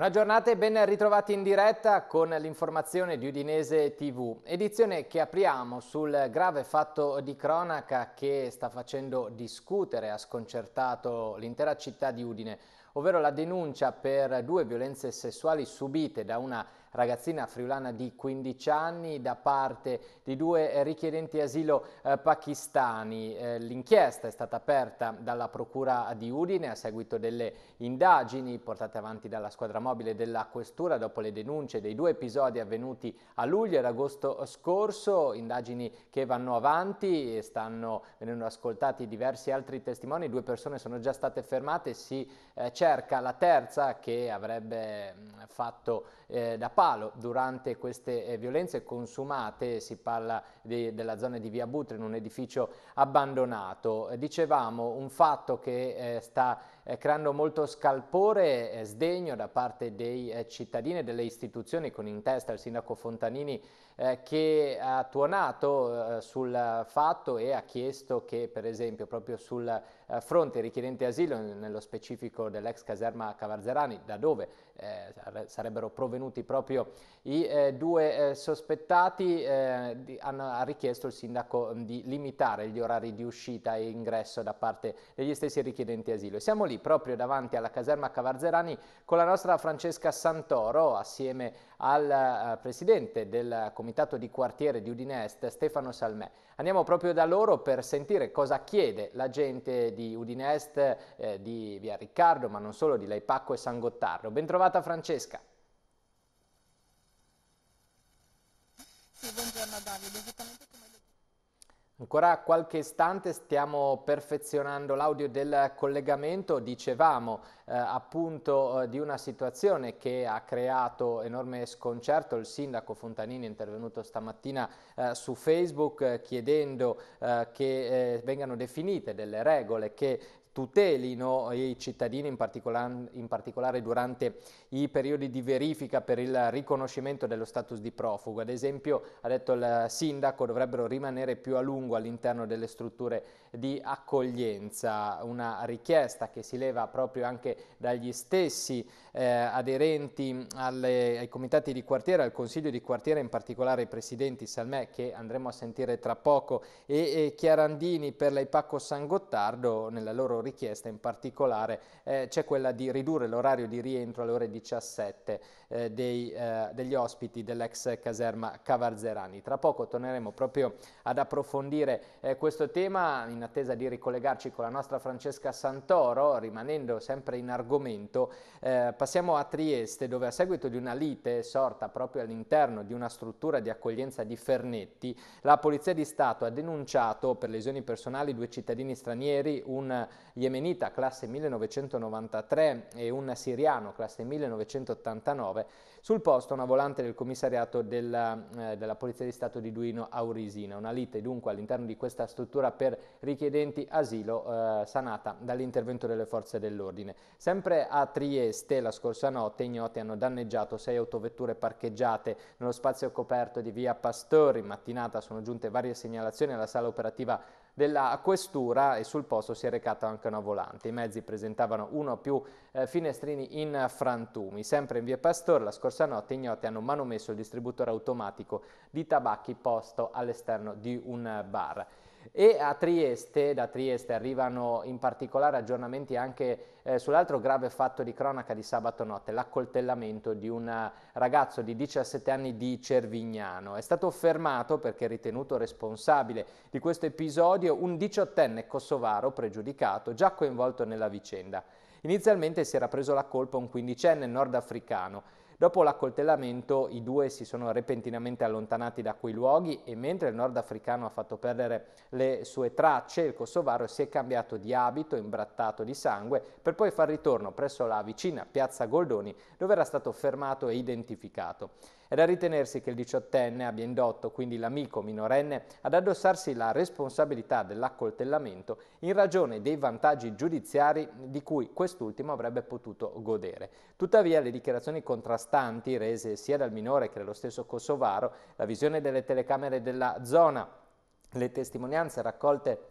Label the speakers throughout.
Speaker 1: Buona giornata e ben ritrovati in diretta con l'informazione di Udinese TV, edizione che apriamo sul grave fatto di cronaca che sta facendo discutere, ha sconcertato l'intera città di Udine, ovvero la denuncia per due violenze sessuali subite da una ragazzina friulana di 15 anni da parte di due richiedenti asilo eh, pakistani. Eh, L'inchiesta è stata aperta dalla Procura di Udine a seguito delle indagini portate avanti dalla squadra mobile della Questura dopo le denunce dei due episodi avvenuti a luglio e agosto scorso, indagini che vanno avanti e stanno venendo ascoltati diversi altri testimoni, due persone sono già state fermate, si eh, cerca la terza che avrebbe mm, fatto fatto eh, da palo durante queste eh, violenze consumate, si parla di, della zona di Via Butre in un edificio abbandonato. Dicevamo un fatto che eh, sta eh, creando molto scalpore e sdegno da parte dei eh, cittadini e delle istituzioni, con in testa il sindaco Fontanini eh, che ha tuonato eh, sul fatto e ha chiesto che per esempio proprio sul eh, fronte richiedenti asilo, nello specifico dell'ex caserma Cavarzerani, da dove eh, sarebbero provenuti proprio i due sospettati, di, hanno, ha richiesto il sindaco mm, di limitare gli orari di uscita e ingresso da parte degli stessi richiedenti asilo. Siamo lì proprio davanti alla caserma Cavarzerani con la nostra Francesca Santoro assieme al eh, presidente del comitato di quartiere di Udinest Stefano Salmè. Andiamo proprio da loro per sentire cosa chiede la gente di Udinest eh, di Via Riccardo, ma non solo, di Leipacco e San Gottardo. Bentrovata Francesca.
Speaker 2: Sì, buongiorno Davide, esattamente
Speaker 1: Ancora qualche istante stiamo perfezionando l'audio del collegamento, dicevamo eh, appunto eh, di una situazione che ha creato enorme sconcerto, il sindaco Fontanini è intervenuto stamattina eh, su Facebook eh, chiedendo eh, che vengano definite delle regole che tutelino i cittadini, in particolare, in particolare, durante i periodi di verifica per il riconoscimento dello status di profugo. Ad esempio, ha detto il sindaco, dovrebbero rimanere più a lungo all'interno delle strutture di accoglienza, una richiesta che si leva proprio anche dagli stessi eh, aderenti alle, ai comitati di quartiere, al consiglio di quartiere, in particolare i presidenti Salmè che andremo a sentire tra poco e, e Chiarandini per l'Aipacco San Gottardo, nella loro richiesta in particolare eh, c'è quella di ridurre l'orario di rientro alle ore 17 eh, dei, eh, degli ospiti dell'ex caserma Cavarzerani. Tra poco torneremo proprio ad approfondire eh, questo tema in in attesa di ricollegarci con la nostra Francesca Santoro, rimanendo sempre in argomento, eh, passiamo a Trieste dove a seguito di una lite sorta proprio all'interno di una struttura di accoglienza di Fernetti, la Polizia di Stato ha denunciato per lesioni personali due cittadini stranieri, un yemenita classe 1993 e un siriano classe 1989 sul posto una volante del commissariato della, eh, della Polizia di Stato di Duino Aurisina, una lite dunque all'interno di questa struttura per richiedenti asilo eh, sanata dall'intervento delle forze dell'ordine. Sempre a Trieste la scorsa notte ignoti hanno danneggiato sei autovetture parcheggiate nello spazio coperto di via Pastor. in mattinata sono giunte varie segnalazioni alla sala operativa della questura e sul posto si è recata anche una volante. I mezzi presentavano uno o più eh, finestrini in frantumi. Sempre in via Pastor la scorsa scorsa notte ignoti hanno manomesso il distributore automatico di tabacchi posto all'esterno di un bar. E a Trieste, da Trieste arrivano in particolare aggiornamenti anche eh, sull'altro grave fatto di cronaca di sabato notte, l'accoltellamento di un ragazzo di 17 anni di Cervignano. È stato fermato perché ritenuto responsabile di questo episodio un 18enne kosovaro pregiudicato già coinvolto nella vicenda. Inizialmente si era preso la colpa un 15enne nordafricano Dopo l'accoltellamento i due si sono repentinamente allontanati da quei luoghi e mentre il nordafricano ha fatto perdere le sue tracce, il kosovaro si è cambiato di abito imbrattato di sangue per poi far ritorno presso la vicina piazza Goldoni dove era stato fermato e identificato. È da ritenersi che il diciottenne abbia indotto quindi l'amico minorenne ad addossarsi la responsabilità dell'accoltellamento in ragione dei vantaggi giudiziari di cui quest'ultimo avrebbe potuto godere. Tuttavia le dichiarazioni contrastanti rese sia dal minore che dallo stesso kosovaro, la visione delle telecamere della zona, le testimonianze raccolte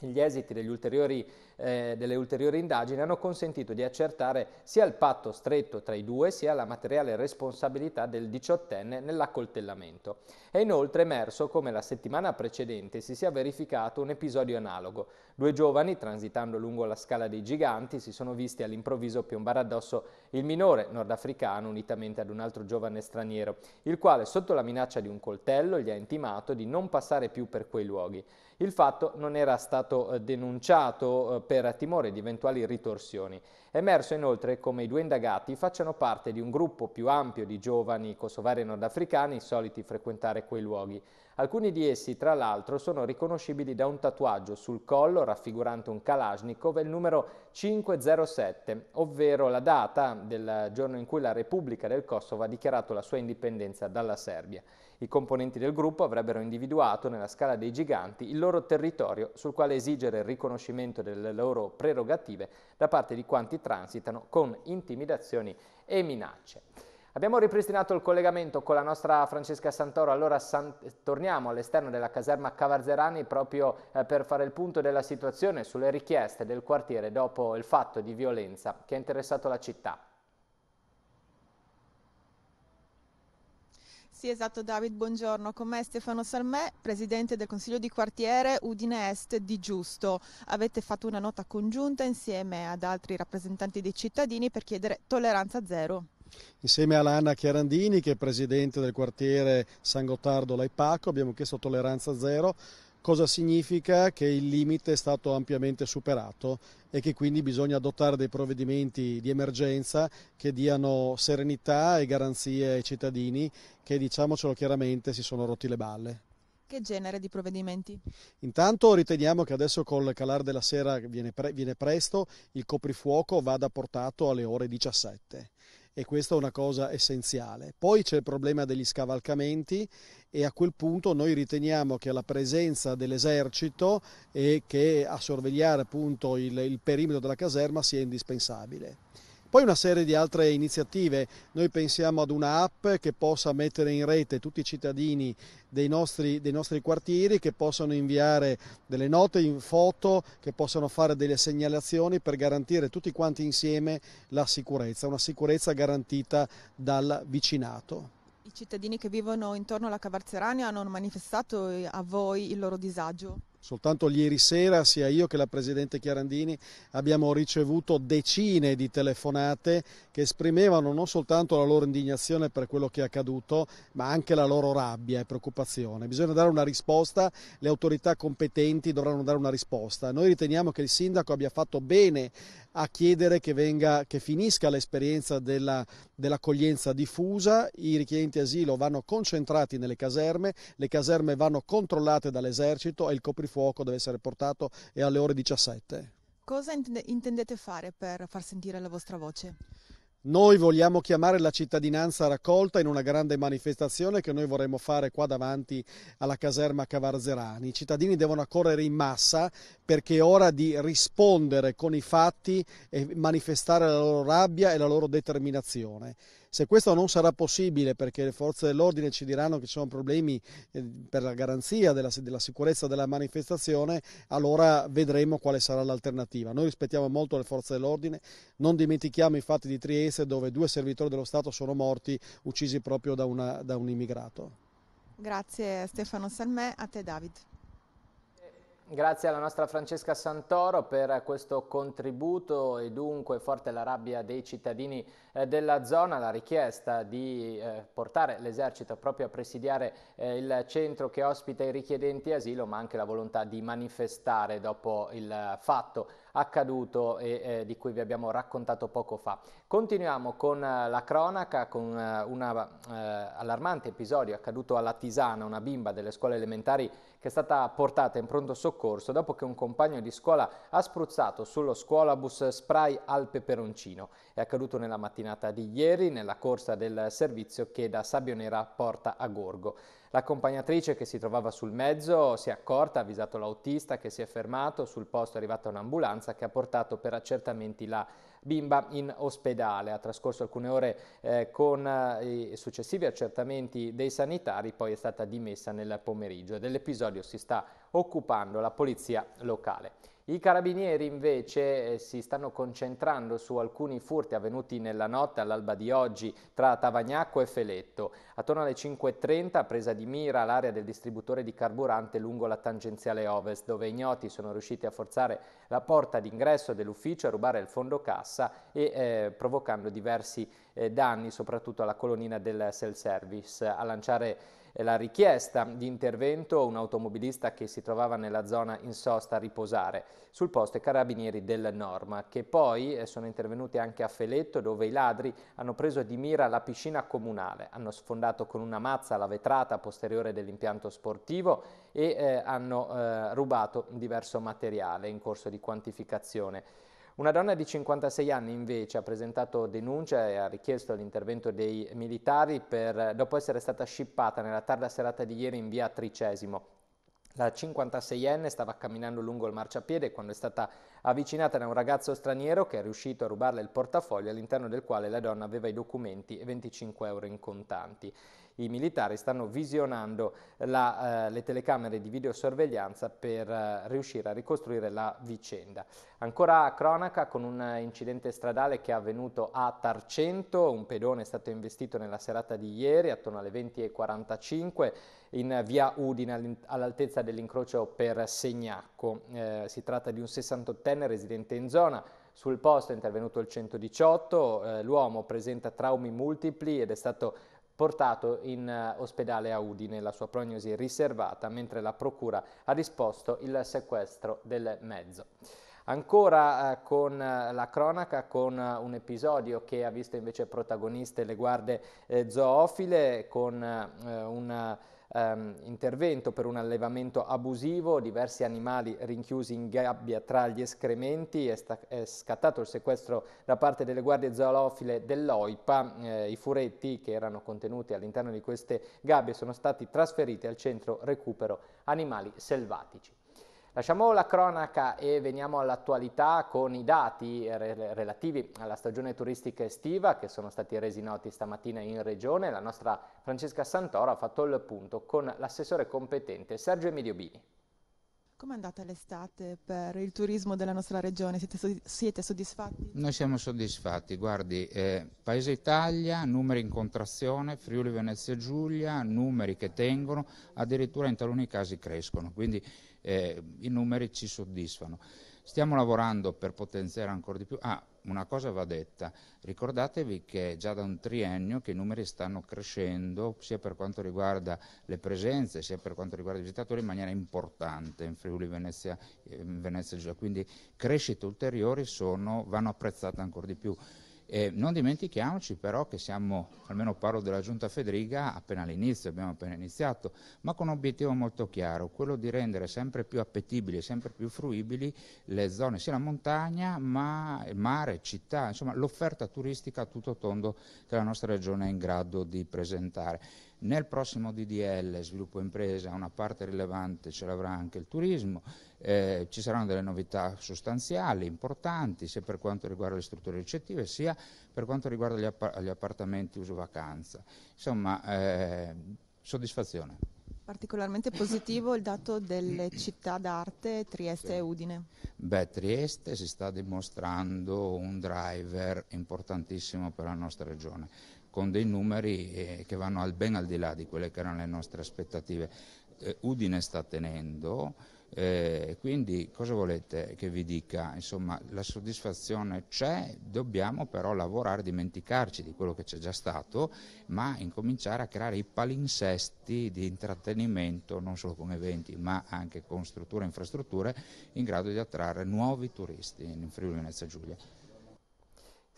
Speaker 1: gli esiti degli ulteriori eh, delle ulteriori indagini hanno consentito di accertare sia il patto stretto tra i due sia la materiale responsabilità del diciottenne nell'accoltellamento. È inoltre emerso come la settimana precedente si sia verificato un episodio analogo. Due giovani, transitando lungo la scala dei giganti, si sono visti all'improvviso piombare addosso il minore nordafricano unitamente ad un altro giovane straniero, il quale sotto la minaccia di un coltello gli ha intimato di non passare più per quei luoghi. Il fatto non era stato eh, denunciato eh, per timore di eventuali ritorsioni. È emerso inoltre come i due indagati facciano parte di un gruppo più ampio di giovani kosovari nordafricani soliti frequentare quei luoghi. Alcuni di essi, tra l'altro, sono riconoscibili da un tatuaggio sul collo raffigurante un Kalashnikov e il numero 507, ovvero la data del giorno in cui la Repubblica del Kosovo ha dichiarato la sua indipendenza dalla Serbia. I componenti del gruppo avrebbero individuato nella scala dei giganti il loro territorio sul quale esigere il riconoscimento delle loro prerogative da parte di quanti transitano con intimidazioni e minacce. Abbiamo ripristinato il collegamento con la nostra Francesca Santoro, allora san torniamo all'esterno della caserma Cavarzerani proprio eh, per fare il punto della situazione sulle richieste del quartiere dopo il fatto di violenza che ha interessato la città.
Speaker 2: Sì, esatto David, buongiorno. Con me Stefano Salmè, presidente del Consiglio di quartiere Udine Est di Giusto. Avete fatto una nota congiunta insieme ad altri rappresentanti dei cittadini per chiedere tolleranza zero.
Speaker 3: Insieme all'Anna Chiarandini, che è presidente del quartiere San Gottardo Laipaco, abbiamo chiesto tolleranza zero, cosa significa che il limite è stato ampiamente superato e che quindi bisogna adottare dei provvedimenti di emergenza che diano serenità e garanzie ai cittadini che, diciamocelo chiaramente, si sono rotti le balle.
Speaker 2: Che genere di provvedimenti?
Speaker 3: Intanto riteniamo che adesso col calare della sera viene, pre viene presto, il coprifuoco vada portato alle ore 17 e questa è una cosa essenziale. Poi c'è il problema degli scavalcamenti e a quel punto noi riteniamo che la presenza dell'esercito e che a sorvegliare appunto il, il perimetro della caserma sia indispensabile. Poi una serie di altre iniziative, noi pensiamo ad un'app che possa mettere in rete tutti i cittadini dei nostri, dei nostri quartieri, che possano inviare delle note in foto, che possano fare delle segnalazioni per garantire tutti quanti insieme la sicurezza, una sicurezza garantita dal vicinato.
Speaker 2: I cittadini che vivono intorno alla Cavarzerania hanno manifestato eh, a voi il loro disagio?
Speaker 3: Soltanto ieri sera sia io che la Presidente Chiarandini abbiamo ricevuto decine di telefonate che esprimevano non soltanto la loro indignazione per quello che è accaduto, ma anche la loro rabbia e preoccupazione. Bisogna dare una risposta, le autorità competenti dovranno dare una risposta. Noi riteniamo che il Sindaco abbia fatto bene a chiedere che, venga, che finisca l'esperienza dell'accoglienza diffusa, i richiedenti asilo vanno concentrati nelle caserme, le caserme vanno controllate dall'esercito e il coprifuoco deve essere portato eh, alle ore 17.
Speaker 2: Cosa intendete fare per far sentire la vostra voce?
Speaker 3: Noi vogliamo chiamare la cittadinanza raccolta in una grande manifestazione che noi vorremmo fare qua davanti alla caserma Cavarzerani. I cittadini devono correre in massa perché è ora di rispondere con i fatti e manifestare la loro rabbia e la loro determinazione. Se questo non sarà possibile perché le forze dell'ordine ci diranno che ci sono problemi eh, per la garanzia della, della sicurezza della manifestazione, allora vedremo quale sarà l'alternativa. Noi rispettiamo molto le forze dell'ordine, non dimentichiamo i fatti di Trieste dove due servitori dello Stato sono morti, uccisi proprio da, una, da un immigrato.
Speaker 2: Grazie Stefano Salmè, a te David.
Speaker 1: Grazie alla nostra Francesca Santoro per questo contributo e dunque forte la rabbia dei cittadini eh, della zona, la richiesta di eh, portare l'esercito proprio a presidiare eh, il centro che ospita i richiedenti asilo ma anche la volontà di manifestare dopo il fatto accaduto e eh, di cui vi abbiamo raccontato poco fa. Continuiamo con eh, la cronaca, con eh, un allarmante episodio accaduto alla Tisana, una bimba delle scuole elementari che è stata portata in pronto soccorso dopo che un compagno di scuola ha spruzzato sullo scuolabus spray al peperoncino. È accaduto nella mattinata di ieri nella corsa del servizio che da Sabionera porta a Gorgo. L'accompagnatrice che si trovava sul mezzo si è accorta, ha avvisato l'autista che si è fermato, sul posto è arrivata un'ambulanza che ha portato per accertamenti la bimba in ospedale. Ha trascorso alcune ore eh, con eh, i successivi accertamenti dei sanitari, poi è stata dimessa nel pomeriggio. Dell'episodio si sta occupando la polizia locale. I carabinieri invece eh, si stanno concentrando su alcuni furti avvenuti nella notte all'alba di oggi tra Tavagnacco e Feletto. Attorno alle 5.30 presa di mira l'area del distributore di carburante lungo la tangenziale ovest dove ignoti sono riusciti a forzare la porta d'ingresso dell'ufficio, a rubare il fondo cassa e eh, provocando diversi eh, danni soprattutto alla colonnina del self service. A lanciare la richiesta di intervento un automobilista che si trovava nella zona in sosta a riposare. Sul posto i carabinieri del Norma, che poi eh, sono intervenuti anche a Feletto, dove i ladri hanno preso di mira la piscina comunale, hanno sfondato con una mazza la vetrata posteriore dell'impianto sportivo e eh, hanno eh, rubato diverso materiale in corso di quantificazione. Una donna di 56 anni invece ha presentato denuncia e ha richiesto l'intervento dei militari per, dopo essere stata scippata nella tarda serata di ieri in via Tricesimo. La 56enne stava camminando lungo il marciapiede quando è stata avvicinata da un ragazzo straniero che è riuscito a rubarle il portafoglio all'interno del quale la donna aveva i documenti e 25 euro in contanti. I militari stanno visionando la, eh, le telecamere di videosorveglianza per eh, riuscire a ricostruire la vicenda. Ancora cronaca con un incidente stradale che è avvenuto a Tarcento, un pedone è stato investito nella serata di ieri attorno alle 20.45 in via Udine all'altezza dell'incrocio per Segnacco. Eh, si tratta di un 68enne residente in zona. Sul posto è intervenuto il 118, eh, l'uomo presenta traumi multipli ed è stato portato in eh, ospedale a Udine, la sua prognosi riservata, mentre la procura ha risposto il sequestro del mezzo. Ancora eh, con eh, la cronaca, con un episodio che ha visto invece protagoniste le guardie zoofile, con una ehm, intervento per un allevamento abusivo, diversi animali rinchiusi in gabbia tra gli escrementi, è, è scattato il sequestro da parte delle guardie zoolofile dell'OIPA, eh, i furetti che erano contenuti all'interno di queste gabbie sono stati trasferiti al centro recupero animali selvatici. Lasciamo la cronaca e veniamo all'attualità con i dati re relativi alla stagione turistica estiva che sono stati resi noti stamattina in regione. La nostra Francesca Santoro ha fatto il punto con l'assessore competente Sergio Emilio Bini.
Speaker 2: è andata l'estate per il turismo della nostra regione? Siete, so siete soddisfatti?
Speaker 4: Noi siamo soddisfatti, guardi, eh, Paese Italia, numeri in contrazione, Friuli Venezia Giulia, numeri che tengono, addirittura in taluni casi crescono, quindi eh, i numeri ci soddisfano. Stiamo lavorando per potenziare ancora di più. Ah, una cosa va detta, ricordatevi che è già da un triennio che i numeri stanno crescendo sia per quanto riguarda le presenze sia per quanto riguarda i visitatori in maniera importante in Friuli Venezia, eh, in Giulia, quindi crescite ulteriori sono, vanno apprezzate ancora di più. Eh, non dimentichiamoci però che siamo, almeno parlo della Giunta Federica, appena all'inizio, abbiamo appena iniziato, ma con un obiettivo molto chiaro, quello di rendere sempre più appetibili, sempre più fruibili le zone, sia la montagna, ma mare, città, insomma l'offerta turistica a tutto tondo che la nostra regione è in grado di presentare. Nel prossimo DDL sviluppo impresa una parte rilevante ce l'avrà anche il turismo, eh, ci saranno delle novità sostanziali, importanti, sia per quanto riguarda le strutture ricettive sia per quanto riguarda gli, app gli appartamenti uso vacanza. Insomma, eh, soddisfazione.
Speaker 2: Particolarmente positivo il dato delle città d'arte Trieste sì. e Udine.
Speaker 4: Beh, Trieste si sta dimostrando un driver importantissimo per la nostra regione con dei numeri eh, che vanno al ben al di là di quelle che erano le nostre aspettative. Eh, Udine sta tenendo, eh, quindi cosa volete che vi dica? Insomma, la soddisfazione c'è, dobbiamo però lavorare, dimenticarci di quello che c'è già stato, ma incominciare a creare i palinsesti di intrattenimento, non solo con eventi, ma anche con strutture e infrastrutture in grado di attrarre nuovi turisti in Friuli Venezia Giulia.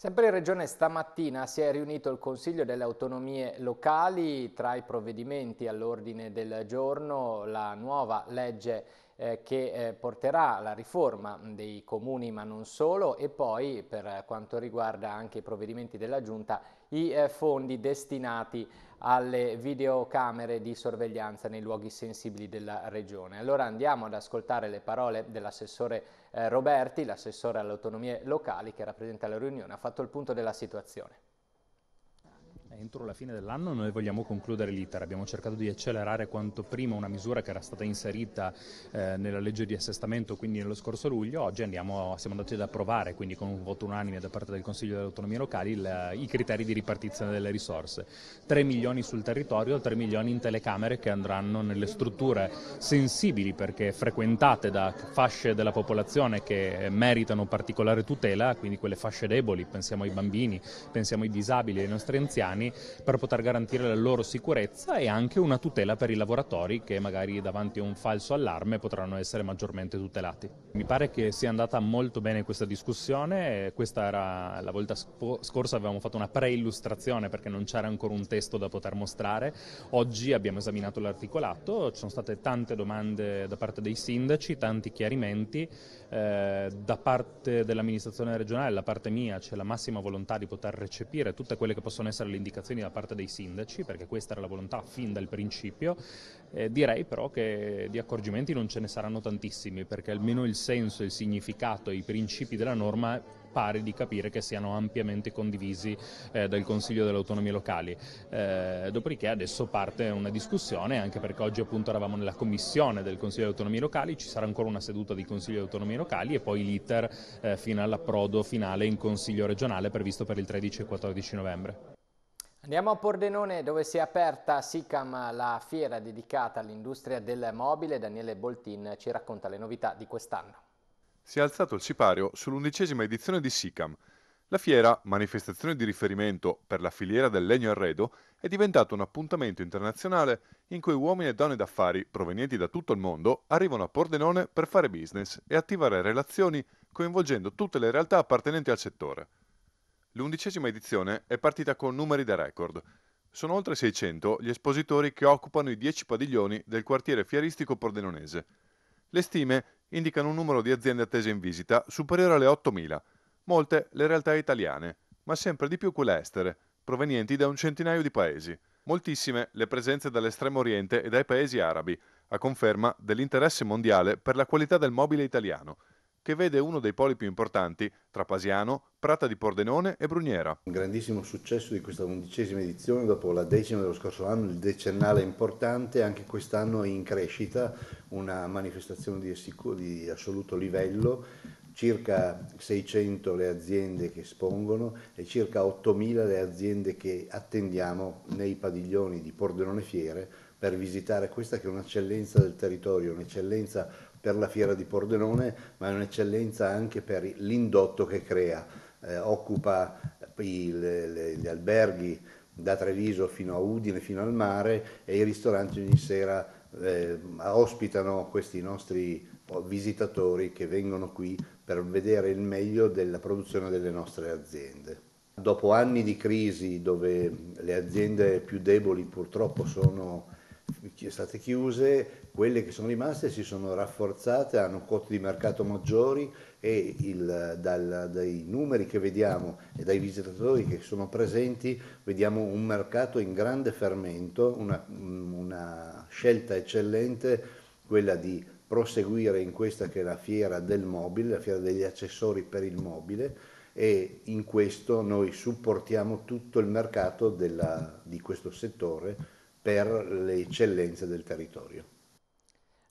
Speaker 1: Sempre in Regione stamattina si è riunito il Consiglio delle Autonomie Locali, tra i provvedimenti all'ordine del giorno la nuova legge eh, che eh, porterà alla riforma dei comuni ma non solo e poi per quanto riguarda anche i provvedimenti della Giunta i eh, fondi destinati alle videocamere di sorveglianza nei luoghi sensibili della regione. Allora andiamo ad ascoltare le parole dell'assessore Roberti, l'assessore alle autonomie locali che rappresenta la riunione, ha fatto il punto della situazione.
Speaker 5: Entro la fine dell'anno noi vogliamo concludere l'iter, abbiamo cercato di accelerare quanto prima una misura che era stata inserita eh, nella legge di assestamento, quindi nello scorso luglio, oggi andiamo, siamo andati ad approvare, quindi con un voto unanime da parte del Consiglio delle Autonomie Locali, il, i criteri di ripartizione delle risorse. 3 milioni sul territorio, 3 milioni in telecamere che andranno nelle strutture sensibili perché frequentate da fasce della popolazione che eh, meritano particolare tutela, quindi quelle fasce deboli, pensiamo ai bambini, pensiamo ai disabili, ai nostri anziani, per poter garantire la loro sicurezza e anche una tutela per i lavoratori che magari davanti a un falso allarme potranno essere maggiormente tutelati. Mi pare che sia andata molto bene questa discussione, questa era la volta scorsa avevamo fatto una pre-illustrazione perché non c'era ancora un testo da poter mostrare, oggi abbiamo esaminato l'articolato, ci sono state tante domande da parte dei sindaci, tanti chiarimenti, eh, da parte dell'amministrazione regionale, da parte mia c'è la massima volontà di poter recepire tutte quelle che possono essere le indicazioni rivendicazioni da parte dei sindaci, perché questa era la volontà fin dal principio. Eh, direi però che di accorgimenti non ce ne saranno tantissimi, perché almeno il senso, il significato e i principi della norma pare di capire che siano ampiamente condivisi eh, dal Consiglio delle autonomie locali. Eh, dopodiché adesso parte una discussione, anche perché oggi appunto eravamo nella commissione del Consiglio delle autonomie locali, ci sarà ancora una seduta di Consiglio delle autonomie locali e poi l'iter eh, fino all'approdo finale in Consiglio regionale previsto per il 13 e 14 novembre.
Speaker 1: Andiamo a Pordenone dove si è aperta SICAM, la fiera dedicata all'industria del mobile. Daniele Boltin ci racconta le novità di quest'anno.
Speaker 5: Si è alzato il sipario sull'undicesima edizione di SICAM. La fiera, manifestazione di riferimento per la filiera del legno arredo, è diventata un appuntamento internazionale in cui uomini e donne d'affari provenienti da tutto il mondo arrivano a Pordenone per fare business e attivare relazioni coinvolgendo tutte le realtà appartenenti al settore. L'undicesima edizione è partita con numeri da record. Sono oltre 600 gli espositori che occupano i 10 padiglioni del quartiere fieristico pordenonese. Le stime indicano un numero di aziende attese in visita superiore alle 8.000, molte le realtà italiane, ma sempre di più quelle estere, provenienti da un centinaio di paesi, moltissime le presenze dall'estremo oriente e dai paesi arabi, a conferma dell'interesse mondiale per la qualità del mobile italiano – che vede uno dei poli più importanti tra
Speaker 6: Pasiano, Prata di Pordenone e Bruniera. Un grandissimo successo di questa undicesima edizione, dopo la decima dello scorso anno, il decennale importante, anche quest'anno in crescita, una manifestazione di, di assoluto livello, circa 600 le aziende che espongono e circa 8.000 le aziende che attendiamo nei padiglioni di Pordenone Fiere per visitare questa che è un'eccellenza del territorio, un'eccellenza per la fiera di Pordenone, ma è un'eccellenza anche per l'indotto che crea. Eh, occupa i, le, le, gli alberghi da Treviso fino a Udine, fino al mare e i ristoranti ogni sera eh, ospitano questi nostri oh, visitatori che vengono qui per vedere il meglio della produzione delle nostre aziende. Dopo anni di crisi dove le aziende più deboli purtroppo sono state chiuse, quelle che sono rimaste si sono rafforzate, hanno quote di mercato maggiori e il, dal, dai numeri che vediamo e dai visitatori che sono presenti vediamo un mercato in grande fermento, una, una scelta eccellente, quella di proseguire in questa che è la fiera del mobile, la fiera degli accessori per il mobile e in questo noi supportiamo tutto il mercato della, di questo settore per le eccellenze del territorio.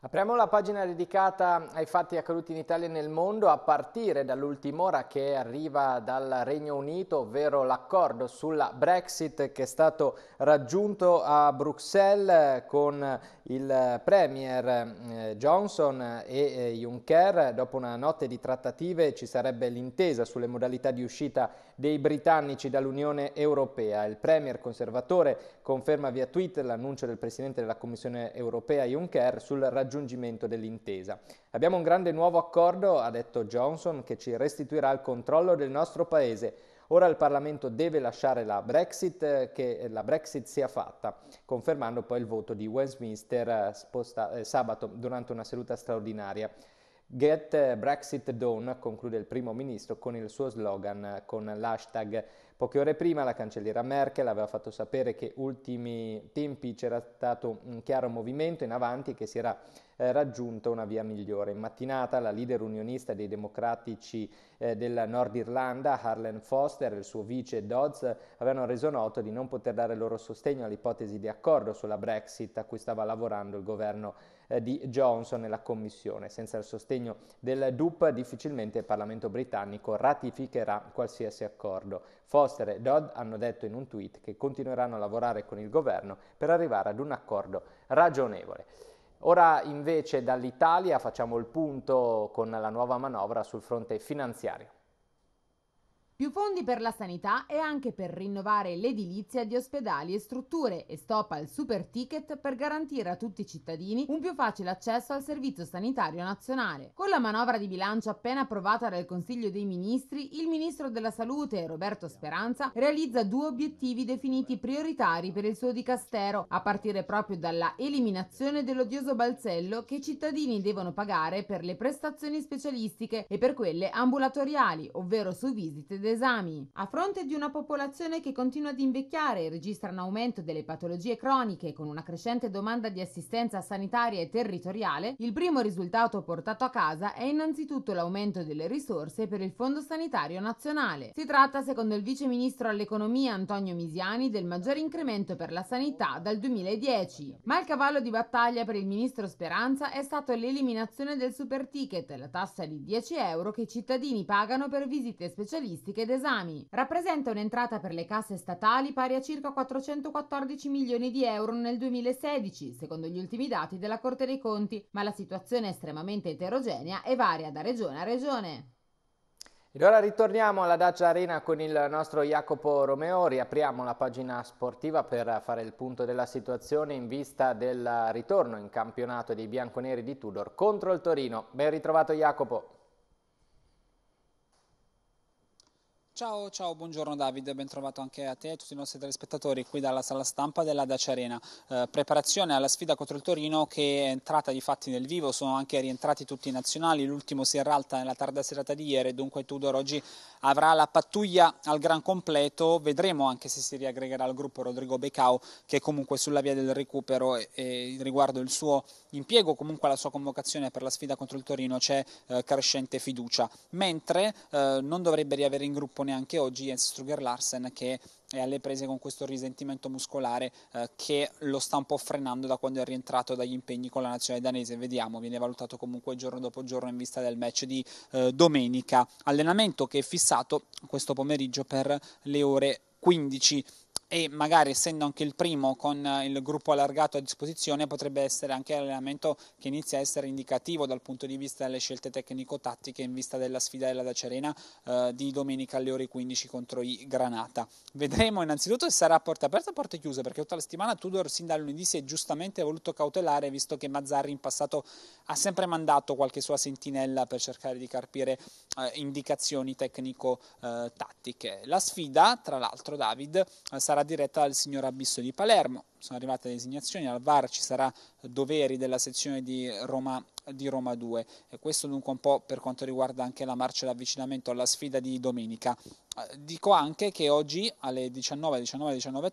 Speaker 1: Apriamo la pagina dedicata ai fatti accaduti in Italia e nel mondo a partire dall'ultima ora che arriva dal Regno Unito, ovvero l'accordo sulla Brexit che è stato raggiunto a Bruxelles con il Premier eh, Johnson e eh, Juncker. Dopo una notte di trattative ci sarebbe l'intesa sulle modalità di uscita dei britannici dall'Unione Europea. Il Premier conservatore conferma via Twitter l'annuncio del Presidente della Commissione Europea Juncker sul raggiungimento dell'intesa. Abbiamo un grande nuovo accordo, ha detto Johnson, che ci restituirà il controllo del nostro Paese. Ora il Parlamento deve lasciare la Brexit, eh, che la Brexit sia fatta, confermando poi il voto di Westminster eh, sposta, eh, sabato durante una seduta straordinaria. Get eh, Brexit Done, conclude il primo ministro con il suo slogan, con l'hashtag. Poche ore prima la cancelliera Merkel aveva fatto sapere che ultimi tempi c'era stato un chiaro movimento in avanti e che si era eh, raggiunta una via migliore. In mattinata la leader unionista dei democratici eh, del Nord Irlanda, Harlan Foster, e il suo vice Dodds avevano reso noto di non poter dare loro sostegno all'ipotesi di accordo sulla Brexit a cui stava lavorando il governo eh, di Johnson e la Commissione. Senza il sostegno del DUP difficilmente il Parlamento britannico ratificherà qualsiasi accordo. Foster e Dodd hanno detto in un tweet che continueranno a lavorare con il governo per arrivare ad un accordo ragionevole. Ora invece dall'Italia facciamo il punto con la nuova manovra sul fronte finanziario.
Speaker 7: Più fondi per la sanità e anche per rinnovare l'edilizia di ospedali e strutture e stop al super ticket per garantire a tutti i cittadini un più facile accesso al servizio sanitario nazionale. Con la manovra di bilancio appena approvata dal Consiglio dei Ministri, il Ministro della Salute, Roberto Speranza, realizza due obiettivi definiti prioritari per il suo dicastero, a partire proprio dalla eliminazione dell'odioso balzello che i cittadini devono pagare per le prestazioni specialistiche e per quelle ambulatoriali, ovvero su visite del esami. A fronte di una popolazione che continua ad invecchiare e registra un aumento delle patologie croniche con una crescente domanda di assistenza sanitaria e territoriale, il primo risultato portato a casa è innanzitutto l'aumento delle risorse per il Fondo Sanitario Nazionale. Si tratta, secondo il Vice Ministro all'Economia Antonio Misiani, del maggior incremento per la sanità dal 2010. Ma il cavallo di battaglia per il Ministro Speranza è stato l'eliminazione del super ticket, la tassa di 10 euro che i cittadini pagano per visite specialistiche pratiche ed esami. Rappresenta un'entrata per le casse statali pari a circa 414 milioni di euro nel 2016, secondo gli ultimi dati della Corte dei Conti, ma la situazione è estremamente eterogenea e varia da regione a regione.
Speaker 1: Ed ora ritorniamo alla Dacia Arena con il nostro Jacopo Romeo, riapriamo la pagina sportiva per fare il punto della situazione in vista del ritorno in campionato dei bianconeri di Tudor contro il Torino. Ben ritrovato Jacopo.
Speaker 8: Ciao, ciao, buongiorno Davide, ben trovato anche a te e a tutti i nostri telespettatori qui dalla sala stampa della Dacia Arena. Eh, preparazione alla sfida contro il Torino che è entrata di fatti nel vivo, sono anche rientrati tutti i nazionali, l'ultimo si è ralta nella tarda serata di ieri, dunque Tudor oggi avrà la pattuglia al gran completo, vedremo anche se si riaggregherà al gruppo Rodrigo Becao che è comunque sulla via del recupero e, e riguardo il suo impiego, comunque la sua convocazione per la sfida contro il Torino c'è eh, crescente fiducia, mentre eh, non dovrebbe riavere in gruppo neanche oggi Jens Struger Larsen che e alle prese con questo risentimento muscolare eh, che lo sta un po' frenando da quando è rientrato dagli impegni con la nazionale danese. Vediamo, viene valutato comunque giorno dopo giorno in vista del match di eh, domenica. Allenamento che è fissato questo pomeriggio per le ore 15 e magari essendo anche il primo con eh, il gruppo allargato a disposizione potrebbe essere anche l'allenamento che inizia a essere indicativo dal punto di vista delle scelte tecnico-tattiche in vista della sfida della Dacerena eh, di domenica alle ore 15 contro i Granata. Vedremo innanzitutto se sarà a porta aperta o a porte chiuse perché tutta la settimana Tudor sin dal lunedì si è giustamente voluto cautelare visto che Mazzarri in passato ha sempre mandato qualche sua sentinella per cercare di carpire eh, indicazioni tecnico-tattiche. Eh, la sfida tra l'altro David eh, sarà diretta dal signor Abisso di Palermo. Sono arrivate le designazioni, al VAR ci sarà Doveri della sezione di Roma di Roma 2. E questo dunque un po' per quanto riguarda anche la marcia d'avvicinamento alla sfida di domenica. Eh, dico anche che oggi alle 19, 19, 19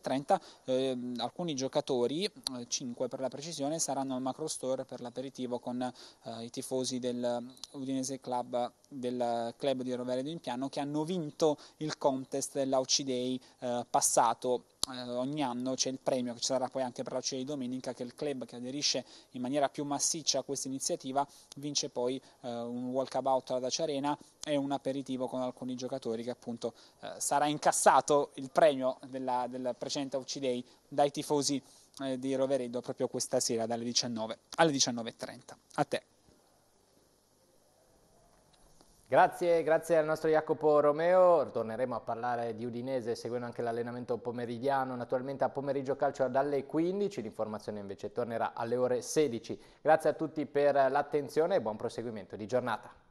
Speaker 8: eh, alcuni giocatori, eh, 5 per la precisione, saranno al Macro Store per l'aperitivo con eh, i tifosi del eh, Udinese Club, del club di Rovere Impiano che hanno vinto il contest dell'Auci dell'Aucidei eh, passato eh, ogni anno c'è il premio che ci sarà poi anche per la cena di domenica che il club che aderisce in maniera più massiccia a questa iniziativa vince poi eh, un walkabout alla Dacia Arena e un aperitivo con alcuni giocatori che appunto eh, sarà incassato il premio della, del precedente OC Day dai tifosi eh, di Roveredo proprio questa sera dalle 19 alle 19.30. A
Speaker 1: te. Grazie,
Speaker 8: grazie al nostro Jacopo
Speaker 1: Romeo, torneremo a parlare di Udinese seguendo anche l'allenamento pomeridiano, naturalmente a pomeriggio calcio dalle 15, l'informazione invece tornerà alle ore 16. Grazie a tutti per l'attenzione e buon proseguimento di giornata.